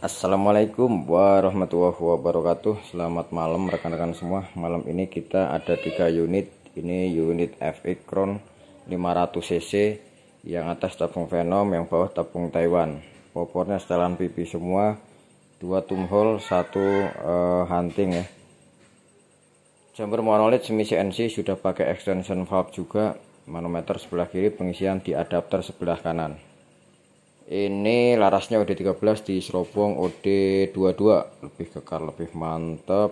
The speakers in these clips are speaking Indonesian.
Assalamualaikum warahmatullahi wabarakatuh Selamat malam rekan-rekan semua Malam ini kita ada tiga unit Ini unit FX Crown 500cc Yang atas tabung Venom Yang bawah tabung Taiwan Popornya setelan pipi semua Dua tumhole Satu uh, hunting ya Chamber monolith semi CNC Sudah pakai extension valve juga Manometer sebelah kiri Pengisian di adapter sebelah kanan ini larasnya OD13 di serobong OD22 lebih kekar lebih mantep.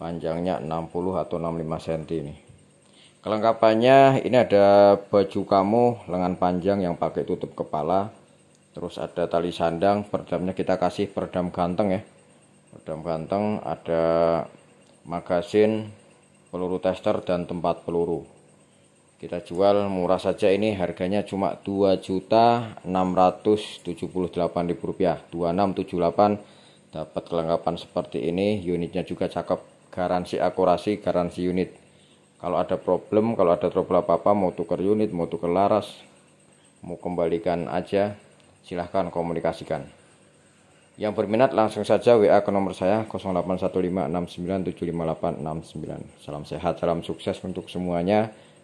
panjangnya 60 atau 65 cm ini kelengkapannya ini ada baju kamu lengan panjang yang pakai tutup kepala terus ada tali sandang peredamnya kita kasih perdam ganteng ya perdam ganteng ada magasin peluru tester dan tempat peluru kita jual murah saja ini harganya cuma Rp2.678.000 2678 dapat kelengkapan seperti ini unitnya juga cakep garansi akurasi garansi unit kalau ada problem kalau ada trouble apa-apa mau tuker unit mau tuker laras mau kembalikan aja silahkan komunikasikan yang berminat langsung saja WA ke nomor saya 081569758696 salam sehat salam sukses untuk semuanya